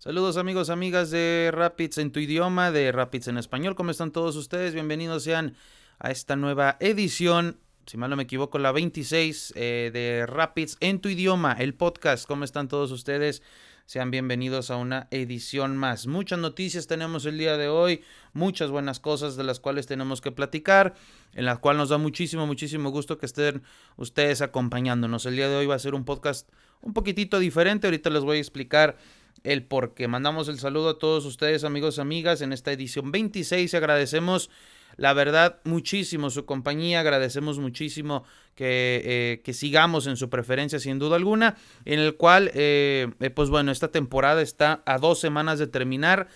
Saludos amigos, amigas de Rapids en tu idioma, de Rapids en español. ¿Cómo están todos ustedes? Bienvenidos sean a esta nueva edición, si mal no me equivoco, la 26 eh, de Rapids en tu idioma, el podcast. ¿Cómo están todos ustedes? Sean bienvenidos a una edición más. Muchas noticias tenemos el día de hoy, muchas buenas cosas de las cuales tenemos que platicar, en las cual nos da muchísimo, muchísimo gusto que estén ustedes acompañándonos. El día de hoy va a ser un podcast un poquitito diferente. Ahorita les voy a explicar el por Mandamos el saludo a todos ustedes, amigos, amigas, en esta edición 26. Agradecemos, la verdad, muchísimo su compañía. Agradecemos muchísimo que, eh, que sigamos en su preferencia, sin duda alguna. En el cual, eh, eh, pues bueno, esta temporada está a dos semanas de terminar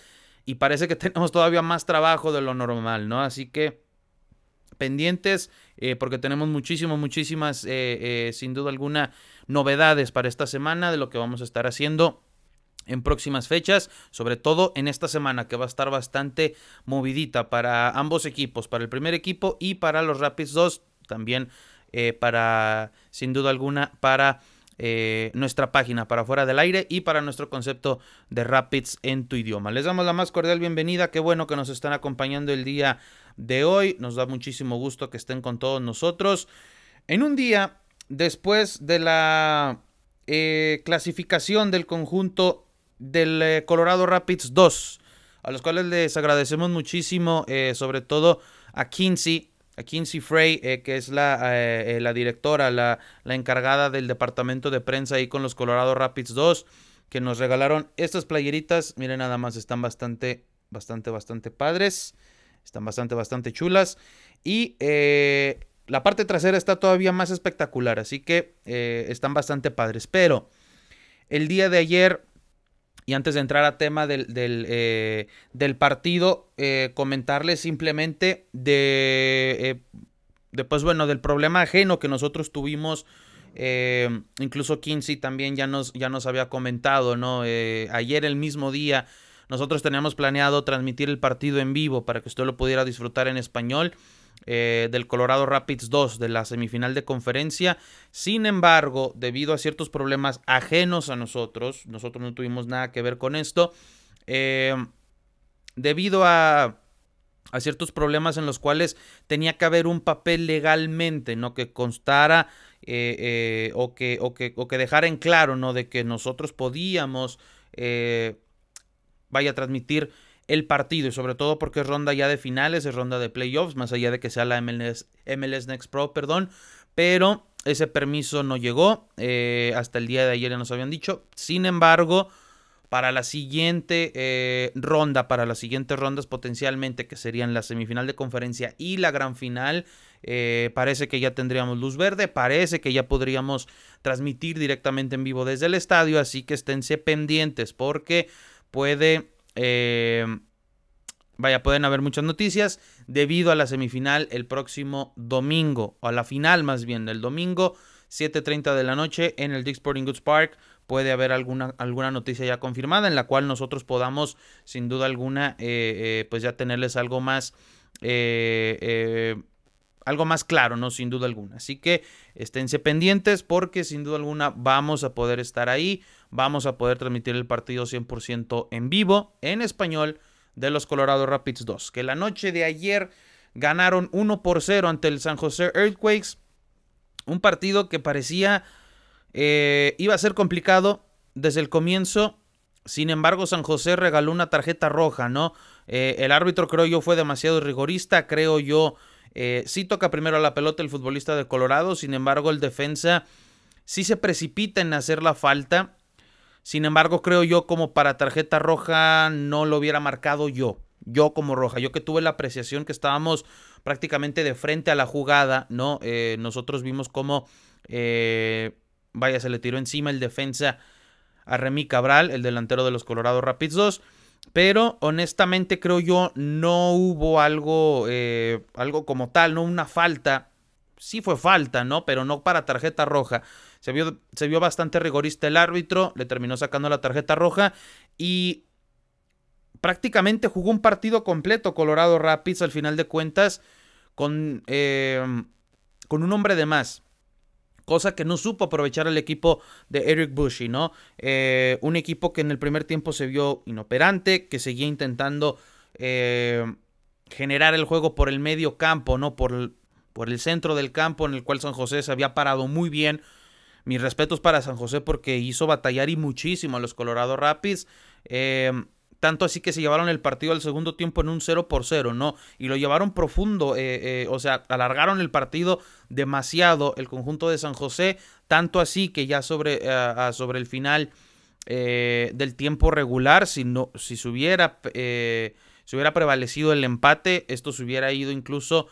y parece que tenemos todavía más trabajo de lo normal, ¿no? Así que pendientes porque tenemos muchísimas, muchísimas, sin duda alguna, novedades para esta semana de lo que vamos a estar haciendo en próximas fechas, sobre todo en esta semana que va a estar bastante movidita para ambos equipos, para el primer equipo y para los Rapids 2, también eh, para, sin duda alguna, para eh, nuestra página, para fuera del aire y para nuestro concepto de Rapids en tu idioma. Les damos la más cordial bienvenida, qué bueno que nos están acompañando el día de hoy, nos da muchísimo gusto que estén con todos nosotros. En un día después de la... Eh, clasificación del conjunto del eh, Colorado Rapids 2, a los cuales les agradecemos muchísimo, eh, sobre todo a Kinsey, a Kinsey Frey, eh, que es la, directora, la, encargada del departamento de prensa ahí con los Colorado Rapids 2, que nos regalaron estas playeritas. Miren, nada más están bastante, bastante, bastante padres. Están bastante, bastante chulas. Y la parte trasera está todavía más espectacular, así que están bastante padres. Pero el día de ayer y antes de entrar a tema del, del, eh, del partido, comentarle eh, comentarles simplemente de, eh, pues bueno, del problema ajeno que nosotros tuvimos. incluso Kinsey también ya nos, ya nos había comentado, ¿no? ayer el mismo día nosotros teníamos planeado transmitir el partido en vivo para que usted lo pudiera disfrutar en español. Eh, del Colorado Rapids 2 de la semifinal de conferencia. Sin embargo, debido a ciertos problemas ajenos a nosotros, nosotros no tuvimos nada que ver con esto, eh, debido a a ciertos problemas en los cuales tenía que haber un papel legalmente, ¿no? Que constara eh, o, que, o, que, o, que, dejara en claro, ¿no? De que nosotros podíamos, vaya a transmitir el partido y sobre todo porque es ronda ya de finales, es ronda de playoffs, más allá de que sea la MLS, MLS Next Pro, perdón, pero ese permiso no llegó, eh, hasta el día de ayer ya nos habían dicho, sin embargo, para la siguiente eh, ronda, para las siguientes rondas potencialmente que serían la semifinal de conferencia y la gran final, eh, parece que ya tendríamos luz verde, parece que ya podríamos transmitir directamente en vivo desde el estadio, así que esténse pendientes porque puede eh, vaya, pueden haber muchas noticias debido a la semifinal el próximo domingo, o a la final más bien, del domingo 7.30 de la noche en el Dick Sporting Goods Park. Puede haber alguna, alguna noticia ya confirmada en la cual nosotros podamos, sin duda alguna, eh, eh, pues ya tenerles algo más... Eh, algo más claro, ¿no? Sin duda alguna. Así que esténse pendientes porque sin duda alguna vamos a poder estar ahí vamos a poder transmitir el partido 100% en vivo, en español, de los Colorado Rapids 2, que la noche de ayer ganaron 1 por 0 ante el San José Earthquakes. Un partido que parecía eh, iba a ser complicado desde el comienzo. Sin embargo, San José regaló una tarjeta roja, ¿no? Eh, el árbitro, creo yo, fue demasiado rigorista. Creo yo, Si eh, sí toca primero a la pelota el futbolista de Colorado. Sin embargo, el defensa sí se precipita en hacer la falta. Sin embargo, creo yo como para tarjeta roja no lo hubiera marcado yo. Yo como roja, yo que tuve la apreciación que estábamos prácticamente de frente a la jugada, ¿no? Eh, nosotros vimos cómo, eh, vaya, se le tiró encima el defensa a Remy Cabral, el delantero de los Colorado Rapids 2. Pero honestamente creo yo no hubo algo, eh, algo como tal, no una falta sí fue falta, ¿no? Pero no para tarjeta roja. Se vio, se vio bastante rigorista el árbitro, le terminó sacando la tarjeta roja y prácticamente jugó un partido completo Colorado Rapids al final de cuentas con, em, con un hombre de más. Cosa que no supo aprovechar el equipo de Eric Bushy, ¿no? Eh, un equipo que en el primer tiempo se vio inoperante, que seguía intentando eh, generar el juego por el medio campo, ¿no? Por, por el centro del campo en el cual San José se había parado muy bien. Mis respetos para San José porque hizo batallar y muchísimo a los Colorado Rapids. Em, tanto así que se llevaron el partido al segundo tiempo en un 0 por 0, ¿no? Y lo llevaron profundo, eh, eh, o sea, alargaron el partido demasiado el conjunto de San José, tanto así que ya sobre, eh, sobre el final del tiempo regular, si, no, si, se hubiera, si hubiera prevalecido el empate, esto se hubiera ido incluso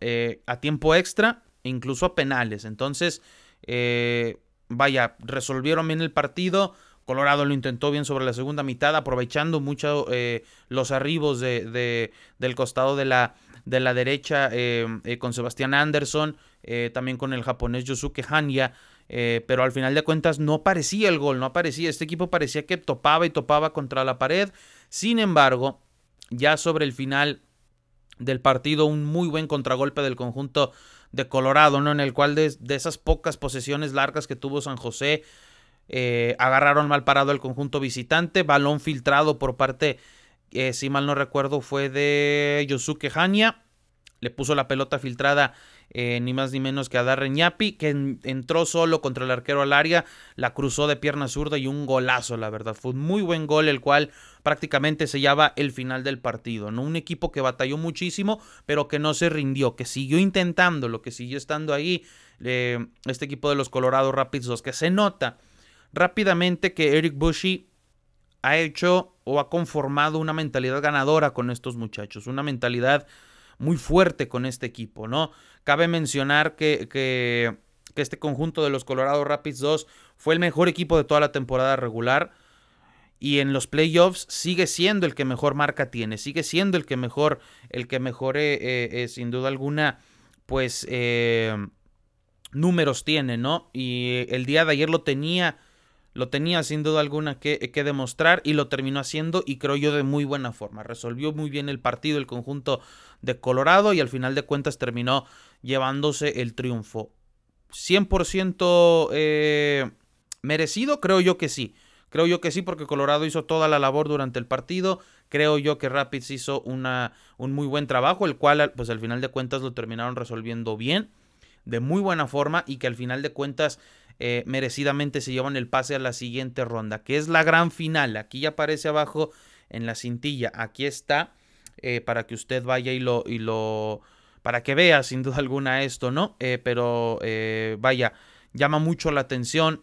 eh, a, tiempo extra, incluso a penales. Entonces, eh, vaya, resolvieron bien el partido. Colorado lo intentó bien sobre la segunda mitad, aprovechando mucho eh, los arribos del costado de la, de la derecha con Sebastián Anderson, también con el japonés Yosuke Hanya. pero al final de cuentas no aparecía el gol, no aparecía. Este equipo parecía que topaba y topaba contra la pared. Sin embargo, ya sobre el final del partido, un muy buen contragolpe del conjunto de Colorado, ¿no? En el cual de, esas pocas posesiones largas que tuvo San José, eh, agarraron mal parado el conjunto visitante, balón filtrado por parte, eh, si mal no recuerdo, fue de Yosuke Hania, le puso la pelota filtrada eh, ni más ni menos que a Darren Yapi que entró solo contra el arquero al área, la cruzó de pierna zurda y un golazo, la verdad. Fue un muy buen gol, el cual prácticamente sellaba el final del partido. Un equipo que batalló muchísimo, pero que no se rindió, que siguió intentando, lo que siguió estando ahí. Eh, este equipo de los Colorado Rapids 2, que se nota rápidamente que Eric Bushy ha hecho o ha conformado una mentalidad ganadora con estos muchachos, una mentalidad muy fuerte con este equipo, ¿no? Cabe mencionar que, este conjunto de los Colorado Rapids 2 fue el mejor equipo de toda la temporada regular y en los playoffs sigue siendo el que mejor marca tiene, sigue siendo el que mejor, el que mejore eh, eh, sin duda alguna, pues eh, números tiene, ¿no? Y el día de ayer lo tenía lo tenía sin duda alguna eh, que, demostrar y lo terminó haciendo y creo yo de muy buena forma. Resolvió muy bien el partido, el conjunto de Colorado y al final de cuentas terminó llevándose el triunfo. 100% eh, merecido, creo yo que sí. Creo yo que sí, porque Colorado hizo toda la labor durante el partido. Creo yo que Rapids hizo una, un muy buen trabajo, el cual pues al final de cuentas lo terminaron resolviendo bien, de muy buena forma y que al final de cuentas eh, merecidamente se llevan el pase a la siguiente ronda, que es la gran final. Aquí ya aparece abajo en la cintilla, aquí está, eh, para que usted vaya y lo, y lo, para que vea sin duda alguna esto, ¿no? Eh, pero vaya, llama mucho la atención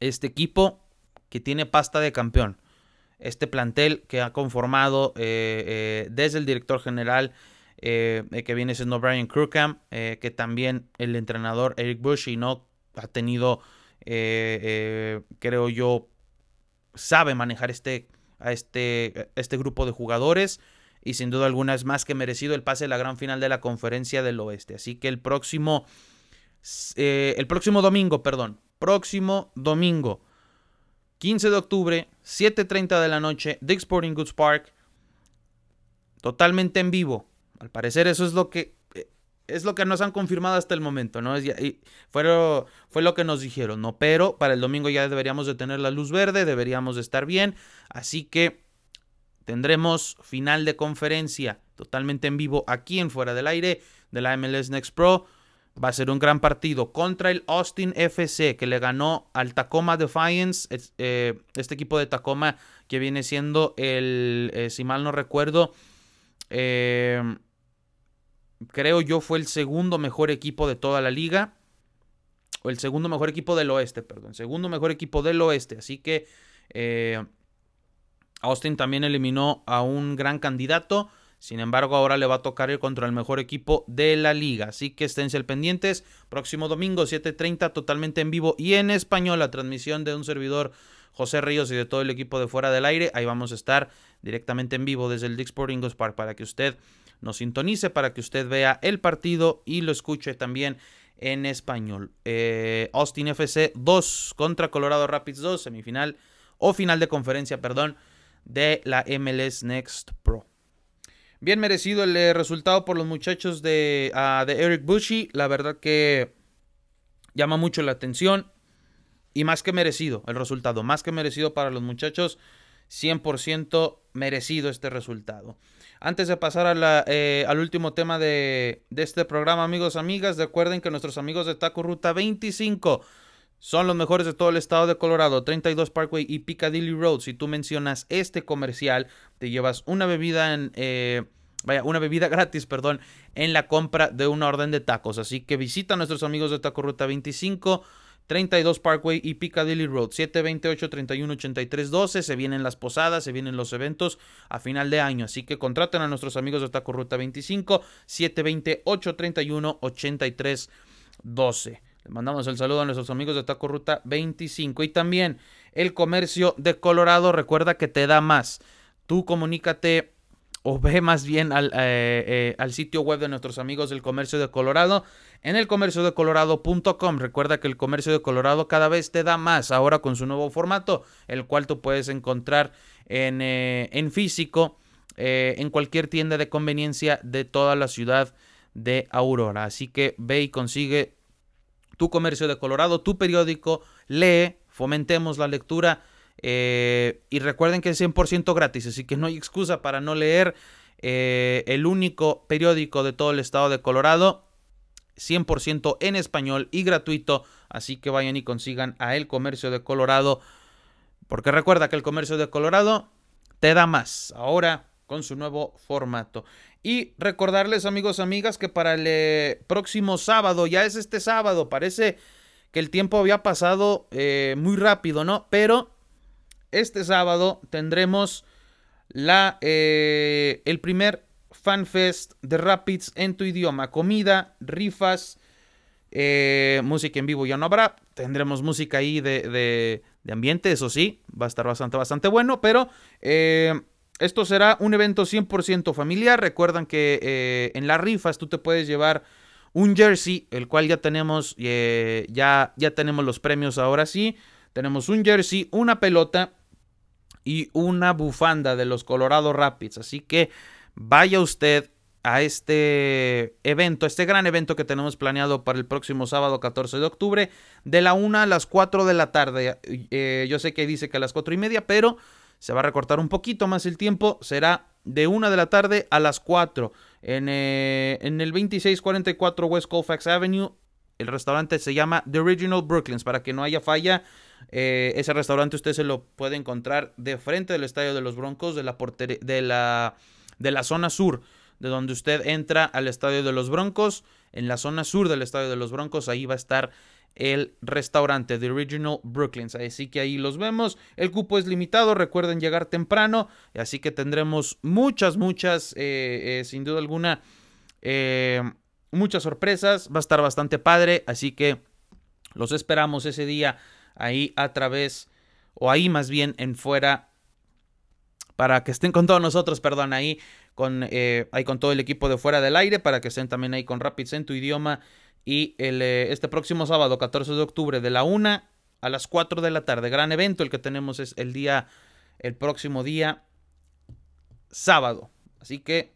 este equipo que tiene pasta de campeón. Este plantel que ha conformado desde el director general que viene siendo Brian Crookham, que también el entrenador Eric Bush y no ha tenido, eh, eh, creo yo, sabe manejar este, a este, este grupo de jugadores y sin duda alguna es más que merecido el pase de la gran final de la conferencia del oeste. Así que el próximo, eh, el próximo domingo, perdón, próximo domingo, 15 de octubre, 7.30 de la noche, Dick Sporting Goods Park, totalmente en vivo. Al parecer eso es lo que es lo que nos han confirmado hasta el momento, ¿no? Es y fue, lo, fue, lo, que nos dijeron, ¿no? Pero para el domingo ya deberíamos de tener la luz verde, deberíamos de estar bien, así que tendremos final de conferencia totalmente en vivo aquí en Fuera del Aire de la MLS Next Pro. Va a ser un gran partido contra el Austin FC que le ganó al Tacoma Defiance, eh, este equipo de Tacoma que viene siendo el, eh, si mal no recuerdo, eh, creo yo, fue el segundo mejor equipo de toda la liga. O el segundo mejor equipo del oeste, perdón. Segundo mejor equipo del oeste. Así que eh, Austin también eliminó a un gran candidato. Sin embargo, ahora le va a tocar ir contra el mejor equipo de la liga. Así que esténse al pendientes. Próximo domingo, 7.30, totalmente en vivo y en español. La transmisión de un servidor José Ríos y de todo el equipo de Fuera del Aire. Ahí vamos a estar directamente en vivo desde el Dick Sporting Park para que usted nos sintonice para que usted vea el partido y lo escuche también en español. Eh, Austin FC 2 contra Colorado Rapids 2, semifinal o final de conferencia, perdón, de la MLS Next Pro. Bien merecido el eh, resultado por los muchachos de, ah, de Eric Bushy. La verdad que llama mucho la atención. Y más que merecido el resultado. Más que merecido para los muchachos. 100% merecido este resultado. Antes de pasar a la, eh, al último tema de, este programa, amigos, amigas, recuerden que nuestros amigos de Taco Ruta 25 son los mejores de todo el estado de Colorado, 32 Parkway y Piccadilly Road. Si tú mencionas este comercial, te llevas una bebida en... Eh, vaya, una bebida gratis, perdón, en la compra de una orden de tacos. Así que visita a nuestros amigos de Taco Ruta 25. 32 Parkway y Piccadilly Road, 728-3183-12. Se vienen las posadas, se vienen los eventos a final de año. Así que contraten a nuestros amigos de Taco Ruta 25, 728-3183-12. Le mandamos el saludo a nuestros amigos de Taco Ruta 25. Y también el comercio de Colorado, recuerda que te da más. Tú comunícate o ve más bien eh, eh, al, sitio web de nuestros amigos del Comercio de Colorado en el elcomerciodecolorado.com. Recuerda que el Comercio de Colorado cada vez te da más ahora con su nuevo formato, el cual tú puedes encontrar en eh, físico en cualquier tienda de conveniencia de toda la ciudad de Aurora. Así que ve y consigue tu Comercio de Colorado, tu periódico, lee, fomentemos la lectura eh, y recuerden que es 100% gratis, así que no hay excusa para no leer eh, el único periódico de todo el estado de Colorado. 100% en español y gratuito, así que vayan y consigan a El Comercio de Colorado, porque recuerda que El Comercio de Colorado te da más. Ahora con su nuevo formato. Y recordarles, amigos, amigas, que para el eh, próximo sábado, ya es este sábado, parece que el tiempo había pasado muy rápido, ¿no? Pero este sábado tendremos la, eh, el primer FanFest de Rapids en tu idioma. Comida, rifas, eh, música en vivo ya no habrá. Tendremos música ahí de, de, ambiente, eso sí. Va a estar bastante, bastante bueno. Pero eh, esto será un evento 100% familiar. Recuerdan que en las rifas tú te puedes llevar un jersey, el cual ya tenemos, ya, ya tenemos los premios ahora sí. Tenemos un jersey, una pelota y una bufanda de los Colorado Rapids. Así que vaya usted a este evento, este gran evento que tenemos planeado para el próximo sábado 14 de octubre, de la 1 a las 4 de la tarde. Eh, yo sé que dice que a las 4 y media, pero se va a recortar un poquito más el tiempo. Será de 1 de la tarde a las 4 en, eh, en el 2644 West Colfax Avenue el restaurante se llama The Original Brooklyns. Para que no haya falla, eh, ese restaurante usted se lo puede encontrar de frente del estadio de los Broncos, de la, de la, de la zona sur, de donde usted entra al estadio de los Broncos. En la zona sur del estadio de los Broncos, ahí va a estar el restaurante The Original Brooklyns. Así que ahí los vemos. El cupo es limitado, recuerden llegar temprano. Así que tendremos muchas, muchas, eh, eh, sin duda alguna, muchas sorpresas, va a estar bastante padre, así que los esperamos ese día ahí a través, o ahí más bien en fuera, para que estén con todos nosotros, perdón, ahí con, eh, con todo el equipo de fuera del aire, para que estén también ahí con Rapids en tu idioma. Y el, eh, este próximo sábado, 14 de octubre, de la 1 a las 4 de la tarde, gran evento, el que tenemos es el día, el próximo día, sábado. Así que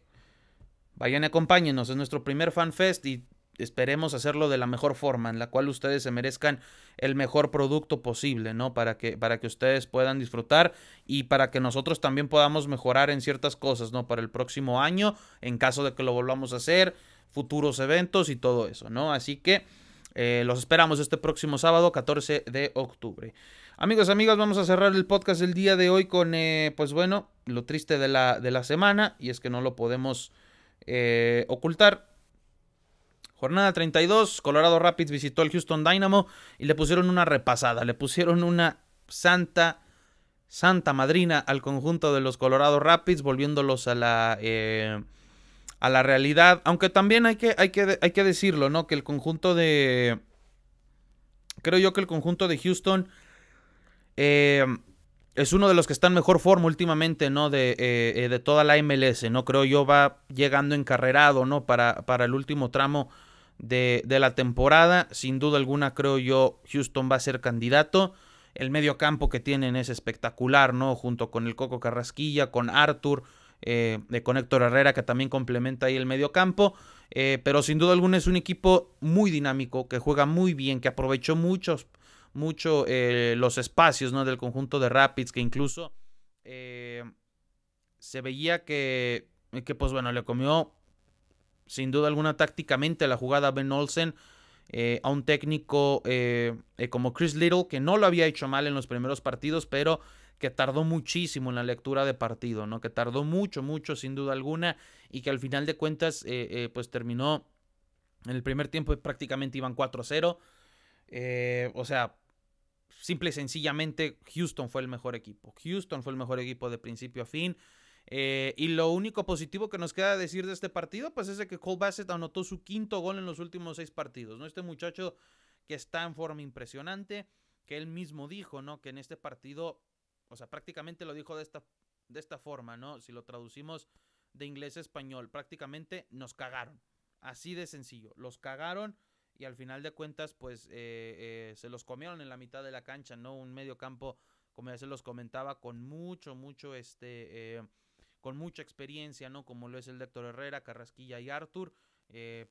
Vayan y acompáñenos, es nuestro primer FanFest y esperemos hacerlo de la mejor forma, en la cual ustedes se merezcan el mejor producto posible, ¿no? Para que, para que ustedes puedan disfrutar y para que nosotros también podamos mejorar en ciertas cosas, ¿no? Para el próximo año, en caso de que lo volvamos a hacer, futuros eventos y todo eso, ¿no? Así que eh, los esperamos este próximo sábado, 14 de octubre. Amigos, amigas, vamos a cerrar el podcast el día de hoy con, eh, pues bueno, lo triste de la, de la semana y es que no lo podemos eh, ocultar. Jornada 32, Colorado Rapids visitó el Houston Dynamo y le pusieron una repasada, le pusieron una santa, santa madrina al conjunto de los Colorado Rapids, volviéndolos a la, eh, a la realidad. Aunque también hay que, hay, que, hay que decirlo, ¿no? Que el conjunto de... Creo yo que el conjunto de Houston... Eh, es uno de los que está en mejor forma últimamente, ¿no? De, eh, eh, toda la MLS, ¿no? Creo yo va llegando encarrerado, ¿no? Para, para el último tramo de, la temporada. Sin duda alguna, creo yo, Houston va a ser candidato. El medio campo que tienen es espectacular, ¿no? Junto con el Coco Carrasquilla, con Arthur, eh, con Héctor Herrera, que también complementa ahí el medio campo. pero sin duda alguna es un equipo muy dinámico, que juega muy bien, que aprovechó muchos mucho eh, los espacios ¿no? del conjunto de Rapids, que incluso eh, se veía que, que, pues bueno, le comió sin duda alguna tácticamente la jugada a Ben Olsen. Eh, a un técnico como Chris Little, que no lo había hecho mal en los primeros partidos, pero que tardó muchísimo en la lectura de partido, ¿no? Que tardó mucho, mucho, sin duda alguna, y que al final de cuentas, pues terminó en el primer tiempo prácticamente iban 4-0. o sea, simple y sencillamente Houston fue el mejor equipo. Houston fue el mejor equipo de principio a fin. Eh, y lo único positivo que nos queda decir de este partido, pues es de que Cole Bassett anotó su quinto gol en los últimos seis partidos, ¿no? Este muchacho que está en forma impresionante, que él mismo dijo, ¿no? Que en este partido, o sea, prácticamente lo dijo de esta, de esta forma, ¿no? Si lo traducimos de inglés a español, prácticamente nos cagaron. Así de sencillo, los cagaron y al final de cuentas pues eh, eh, se los comieron en la mitad de la cancha, ¿no? Un medio campo, como ya se los comentaba, con mucho, mucho este... Eh, con mucha experiencia, ¿no? Como lo es el Héctor Herrera, Carrasquilla y Arthur.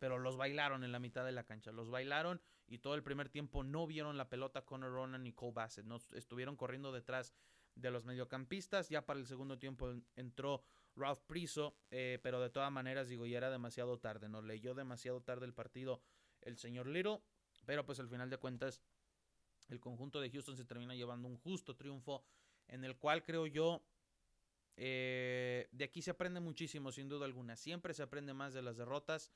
pero los bailaron en la mitad de la cancha. Los bailaron y todo el primer tiempo no vieron la pelota Conor Ronan y Cole Bassett. No, estuvieron corriendo detrás de los mediocampistas. Ya para el segundo tiempo entró Ralph Priso, pero de todas maneras, digo, ya era demasiado tarde. No leyó demasiado tarde el partido el señor Lero. Pero pues al final de cuentas el conjunto de Houston se termina llevando un justo triunfo en el cual creo yo eh, de aquí se aprende muchísimo sin duda alguna. Siempre se aprende más de las derrotas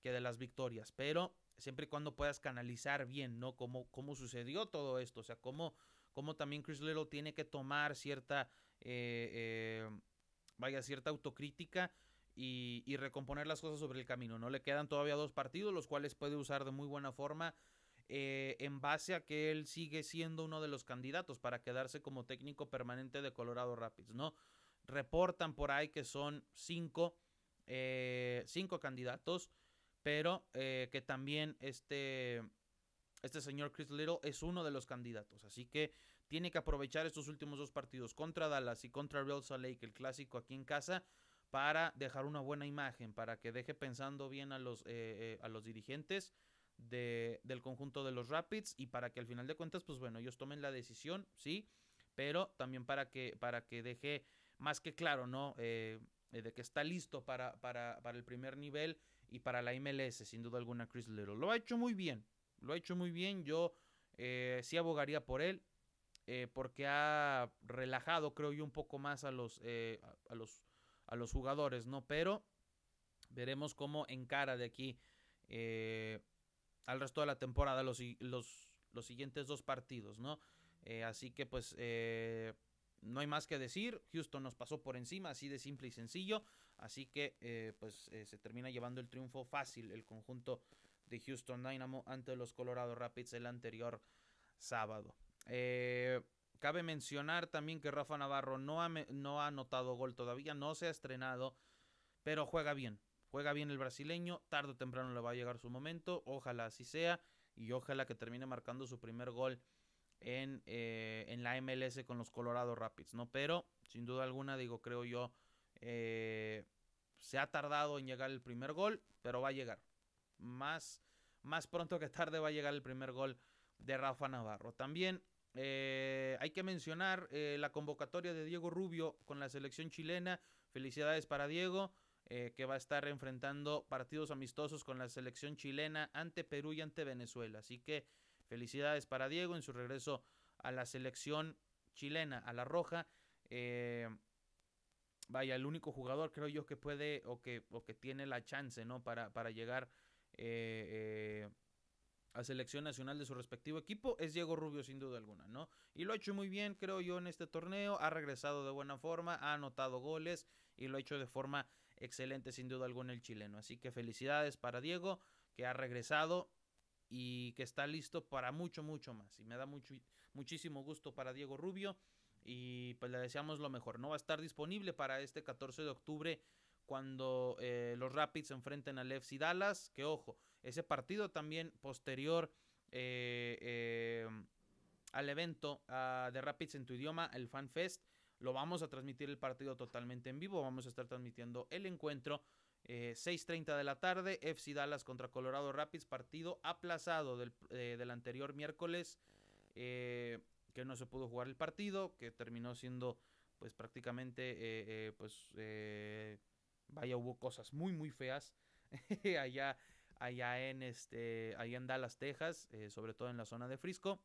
que de las victorias. Pero siempre y cuando puedas canalizar bien, ¿no? Cómo, cómo sucedió todo esto. O sea, cómo, cómo también Chris Little tiene que tomar cierta, eh, eh, vaya, cierta autocrítica y, recomponer las cosas sobre el camino. No le quedan todavía dos partidos, los cuales puede usar de muy buena forma. Eh, en base a que él sigue siendo uno de los candidatos para quedarse como técnico permanente de Colorado Rapids, ¿no? Reportan por ahí que son cinco, eh, cinco candidatos, pero eh, que también este, este señor Chris Little es uno de los candidatos. Así que tiene que aprovechar estos últimos dos partidos contra Dallas y contra Real Salt Lake, el clásico aquí en casa, para dejar una buena imagen, para que deje pensando bien a los, eh, eh, a los dirigentes de, del conjunto de los Rapids y para que al final de cuentas, pues bueno, ellos tomen la decisión, sí, pero también para que, para que deje más que claro, ¿no? Eh, de que está listo para, para, para, el primer nivel y para la MLS, sin duda alguna, Chris Little. Lo ha hecho muy bien, lo ha hecho muy bien, yo sí abogaría por él, porque ha relajado, creo yo, un poco más a los, a los a los jugadores, ¿no? Pero veremos cómo encara de aquí eh, al resto de la temporada los, los, los siguientes dos partidos, ¿no? Eh, así que pues eh, no hay más que decir, Houston nos pasó por encima, así de simple y sencillo, así que pues se termina llevando el triunfo fácil el conjunto de Houston Dynamo ante los Colorado Rapids el anterior sábado. Eh, Cabe mencionar también que Rafa Navarro no ha, no ha anotado gol todavía, no se ha estrenado, pero juega bien. Juega bien el brasileño, tarde o temprano le va a llegar su momento, ojalá así sea y ojalá que termine marcando su primer gol en, eh, la MLS con los Colorado Rapids, ¿no? Pero, sin duda alguna, digo, creo yo, eh, se ha tardado en llegar el primer gol, pero va a llegar. Más, más pronto que tarde va a llegar el primer gol de Rafa Navarro. También eh, hay que mencionar eh, la convocatoria de Diego Rubio con la selección chilena. Felicidades para Diego, eh, que va a estar enfrentando partidos amistosos con la selección chilena ante Perú y ante Venezuela. Así que felicidades para Diego en su regreso a la selección chilena, a la roja. vaya, el único jugador creo yo que puede o que, tiene la chance ¿no? para, para llegar a selección nacional de su respectivo equipo es Diego Rubio sin duda alguna, ¿no? Y lo ha hecho muy bien, creo yo, en este torneo, ha regresado de buena forma, ha anotado goles y lo ha hecho de forma excelente sin duda alguna el chileno. Así que felicidades para Diego, que ha regresado y que está listo para mucho, mucho más. Y me da mucho, muchísimo gusto para Diego Rubio y pues le deseamos lo mejor, ¿no? Va a estar disponible para este 14 de octubre cuando eh, los Rapids se enfrenten al FC Dallas, que ojo, ese partido también posterior eh, eh, al evento ah, de Rapids en tu idioma, el Fan Fest, lo vamos a transmitir el partido totalmente en vivo. Vamos a estar transmitiendo el encuentro. Eh, 6.30 de la tarde, FC Dallas contra Colorado Rapids, partido aplazado del, eh, del anterior miércoles, que no se pudo jugar el partido, que terminó siendo pues prácticamente, pues vaya, hubo cosas muy, muy feas allá allá en, este, allá en Dallas, Texas, eh, sobre todo en la zona de Frisco,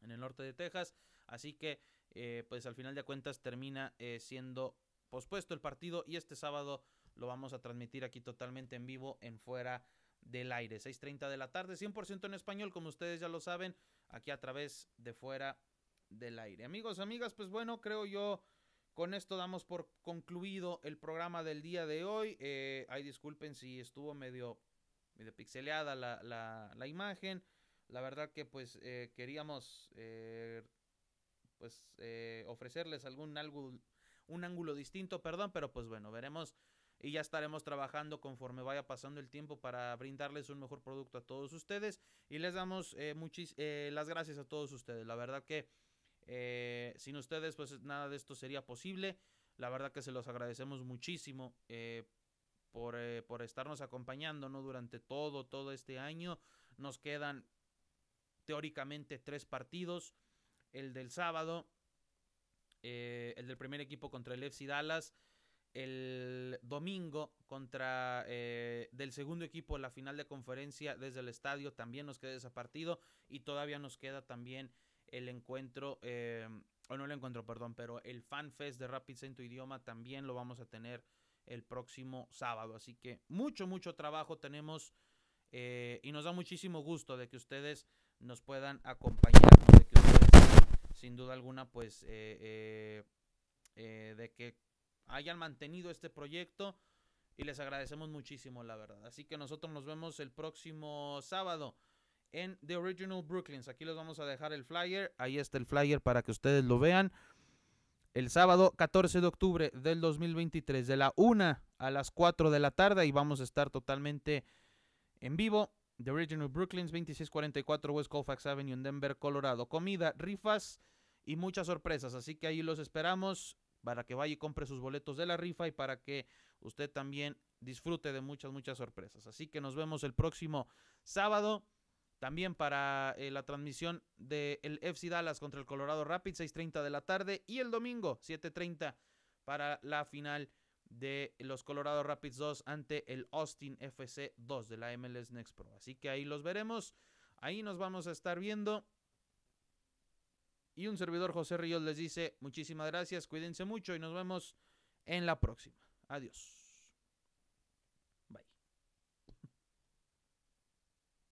en el norte de Texas. Así que, eh, pues al final de cuentas termina eh, siendo pospuesto el partido y este sábado lo vamos a transmitir aquí totalmente en vivo en fuera del aire. 6.30 de la tarde, 100% en español, como ustedes ya lo saben, aquí a través de fuera del aire. Amigos, amigas, pues bueno, creo yo... Con esto damos por concluido el programa del día de hoy. ay, disculpen si estuvo medio medio pixeleada la, la, la imagen. La verdad que pues eh, queríamos eh, pues eh, ofrecerles algún algo un ángulo distinto, perdón, pero pues bueno, veremos y ya estaremos trabajando conforme vaya pasando el tiempo para brindarles un mejor producto a todos ustedes y les damos eh, muchis las gracias a todos ustedes. La verdad que sin ustedes pues nada de esto sería posible. La verdad que se los agradecemos muchísimo por, eh, por estarnos acompañando ¿no? durante todo, todo este año. Nos quedan teóricamente tres partidos. El del sábado, eh, el del primer equipo contra el FC Dallas, el domingo contra el eh, del segundo equipo la final de conferencia desde el estadio, también nos queda ese partido y todavía nos queda también el encuentro, o no el encuentro, perdón, pero el Fan Fest de Rapid en tu idioma también lo vamos a tener el próximo sábado. Así que mucho, mucho trabajo tenemos eh, y nos da muchísimo gusto de que ustedes nos puedan acompañar, sin duda alguna, pues, eh, eh, de que hayan mantenido este proyecto y les agradecemos muchísimo, la verdad. Así que nosotros nos vemos el próximo sábado en The Original Brooklyns. Aquí les vamos a dejar el flyer, ahí está el flyer para que ustedes lo vean el sábado 14 de octubre del 2023 de la 1 a las 4 de la tarde y vamos a estar totalmente en vivo. The Original Brooklyn's 2644 West Colfax Avenue en Denver, Colorado. Comida, rifas y muchas sorpresas. Así que ahí los esperamos para que vaya y compre sus boletos de la rifa y para que usted también disfrute de muchas, muchas sorpresas. Así que nos vemos el próximo sábado. También para eh, la transmisión del FC Dallas contra el Colorado Rapids, 6.30 de la tarde. Y el domingo, 7.30 para la final de los Colorado Rapids 2 ante el Austin FC 2 de la MLS Next Pro. Así que ahí los veremos. Ahí nos vamos a estar viendo. Y un servidor José Ríos les dice muchísimas gracias, cuídense mucho y nos vemos en la próxima. Adiós.